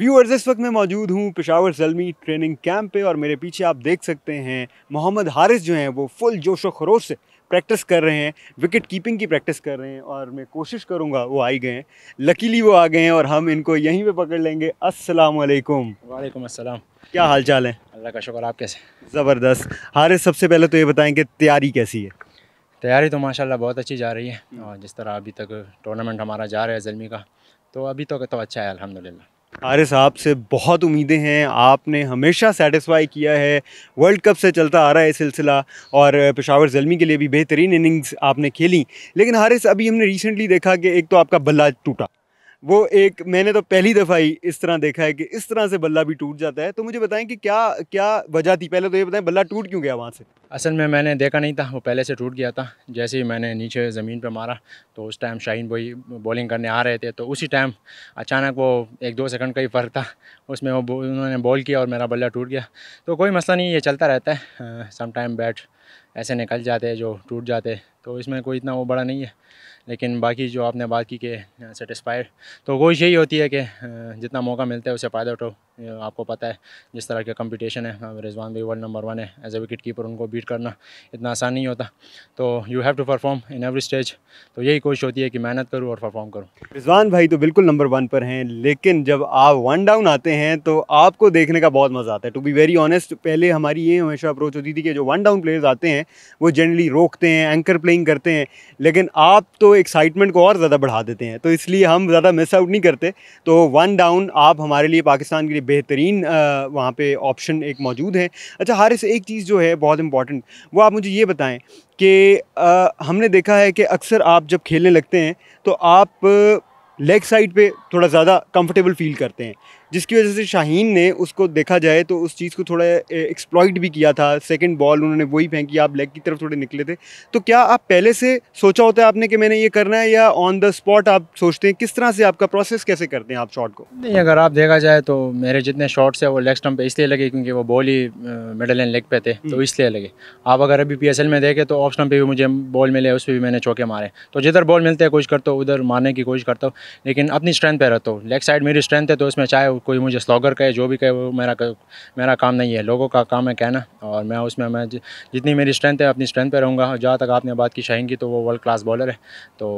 Viewers इस वक्त मैं मौजूद हूँ पिशावर जलमी ट्रेनिंग कैंप पे और मेरे पीछे आप देख सकते हैं मोहम्मद हारिस जो हैं वो फुल जोश व खरोश से प्रैक्टिस कर रहे हैं विकेट कीपिंग की प्रैक्टिस कर रहे हैं और मैं कोशिश करूँगा वो आई गए हैं लकीली वो आ गए हैं और हम इनको यहीं पे पकड़ लेंगे अस्सलाम वालेकुम वालेकुम अस्सलाम क्या हाल चाल है अल्लाह का शुक्र आप कैसे ज़बरदस्त हारिस सबसे पहले तो ये बताएँ कि तैयारी कैसी है तैयारी तो माशा बहुत अच्छी जा रही है हम्म। और जिस तरह अभी तक टूर्नामेंट हमारा जा रहा है जलमी का तो अभी तो, तो अच्छा है अलहमदिल्ला साहब आपसे बहुत उम्मीदें हैं आपने हमेशा सेटिस्फाई किया है वर्ल्ड कप से चलता आ रहा है सिलसिला और पेशावर जलमी के लिए भी बेहतरीन इनिंग्स आपने खेली लेकिन हारिस अभी हमने रिसेंटली देखा कि एक तो आपका बल्ला टूटा वो एक मैंने तो पहली दफ़ा ही इस तरह देखा है कि इस तरह से बल्ला भी टूट जाता है तो मुझे बताएं कि क्या क्या वजह थी पहले तो ये बताएं बल्ला टूट क्यों गया वहाँ से असल में मैंने देखा नहीं था वो पहले से टूट गया था जैसे ही मैंने नीचे ज़मीन पर मारा तो उस टाइम शाहीन बोई बॉलिंग करने आ रहे थे तो उसी टाइम अचानक वो एक दो सेकंड का ही फ़र्क था उसमें वो उन्होंने बॉल किया और मेरा बल्ला टूट गया तो कोई मसला नहीं ये चलता रहता है समटाइम बैट ऐसे निकल जाते हैं जो टूट जाते तो इसमें कोई इतना वो बड़ा नहीं है लेकिन बाकी जो आपने बात की कि सेटिस्फाइड तो कोशिश यही होती है कि जितना मौका मिलता है उसे फ़ायदा उठाओ आपको पता है जिस तरह के कंपटीशन है रिजवान भी वर्ल्ड नंबर वन है एज ए विकेट कीपर उनको बीट करना इतना आसान नहीं होता तो you have to perform in every stage तो यही कोशिश होती है कि मेहनत करूँ और परफॉर्म करूँ रिजवान भाई तो बिल्कुल नंबर वन पर हैं लेकिन जब आप वन डाउन आते हैं तो आपको देखने का बहुत मज़ा आता है टू बी वेरी ऑनेस्ट पहले हमारी ये हमेशा अप्रोच होती थी कि जो वन डाउन प्लेयर्स आते हैं वो जनरली रोकते हैं एंकर प्लेइंग करते हैं लेकिन आप तो एक्साइटमेंट को और ज़्यादा बढ़ा देते हैं तो इसलिए हम ज़्यादा मिस आउट नहीं करते तो वन डाउन आप हमारे लिए पाकिस्तान के लिए बेहतरीन वहाँ पे ऑप्शन एक मौजूद है अच्छा हारिस एक चीज़ जो है बहुत इंपॉर्टेंट वो आप मुझे ये बताएं कि हमने देखा है कि अक्सर आप जब खेलने लगते हैं तो आप लेग साइड पे थोड़ा ज़्यादा कंफर्टेबल फील करते हैं जिसकी वजह से शाहीन ने उसको देखा जाए तो उस चीज़ को थोड़ा एक्सप्लॉइट भी किया था सेकंड बॉल उन्होंने वही फेंकी आप लेग की तरफ थोड़े निकले थे तो क्या आप पहले से सोचा होता है आपने कि मैंने ये करना है या ऑन द स्पॉट आप सोचते हैं किस तरह से आपका प्रोसेस कैसे करते हैं आप शॉट को नहीं अगर आप देखा जाए तो मेरे जितने शॉट्स हैं वो लेग स्टम्प इसलिए लगे क्योंकि वो बॉल ही मिडल एंड लेग पे थे तो हम्म। इसलिए लगे आप अगर अभी पी में देखें तो ऑफ स्टम्प पर भी मुझे बॉल मिले उस पर भी मैंने चौके मारे तो जिधर बॉल मिलते हैं कोशिश करता हूँ उधर मारने की कोशिश करता हूँ लेकिन अपनी स्ट्रेंथ पे रहता हूँ लेग साइड मेरी स्ट्रेंथ है तो उसमें चाहे कोई मुझे स्लॉगर कहे जो भी कहे वो मेरा मेरा काम नहीं है लोगों का काम है कहना और मैं उसमें मैं जितनी मेरी स्ट्रेंथ है अपनी स्ट्रेंथ पर रहूँगा जहाँ तक आपने बात की शाहिंग की तो वो वर्ल्ड क्लास बॉलर है तो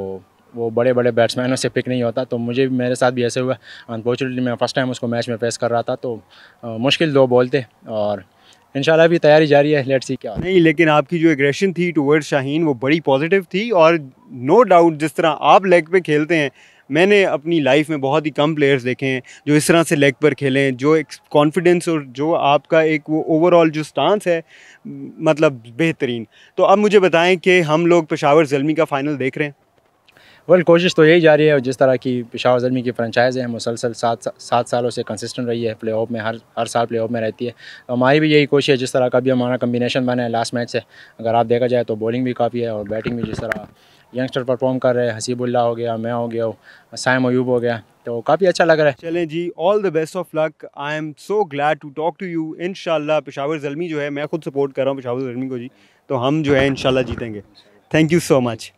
वो बड़े बड़े बैट्समैनों से पिक नहीं होता तो मुझे भी मेरे साथ भी ऐसे हुआ अनफॉर्चुनेटली मैं फ़र्स्ट टाइम उसको मैच में फेस कर रहा था तो आ, मुश्किल दो बोलते और इंशाल्लाह भी तैयारी जारी है लेट्स सी क्या नहीं लेकिन आपकी जो एग्रेशन थी टूवर्ड शाहीन वो बड़ी पॉजिटिव थी और नो डाउट जिस तरह आप लेग पे खेलते हैं मैंने अपनी लाइफ में बहुत ही कम प्लेयर्स देखे हैं जो इस तरह से लेग पर खेलें जो एक कॉन्फिडेंस और जो आपका एक वो ओवरऑल जो स्टांस है मतलब बेहतरीन तो अब मुझे बताएं कि हम लोग पेशावर जलमी का फ़ाइनल देख रहे हैं वेल कोशिश तो यही जारी है जिस तरह की पिशावर जलमी की फ्रेंचाइज है मुसलसल सात सात सालों से कंसिस्टेंट रही है प्ले ऑफ में हर हर साल प्ले ऑफ में रहती है तो हमारी भी यही कोशिश है जिस तरह का भी हमारा कम्बिनेशन बना है लास्ट मैच से अगर आप देखा जाए तो बॉलिंग भी काफ़ी है और बैटिंग भी जिस तरह यंगस्टर परफॉर्म कर रहे हैं हसीबुल्ला हो गया मैं हो गया साइम अयूब हो गया तो काफ़ी अच्छा लग रहा है चलें जी all the best of luck I am so glad to talk to you in Peshawar Zalmi जो है मैं खुद सपोर्ट कर रहा हूँ पिशावर जलमी को जी तो हम जो है इन जीतेंगे थैंक यू सो मच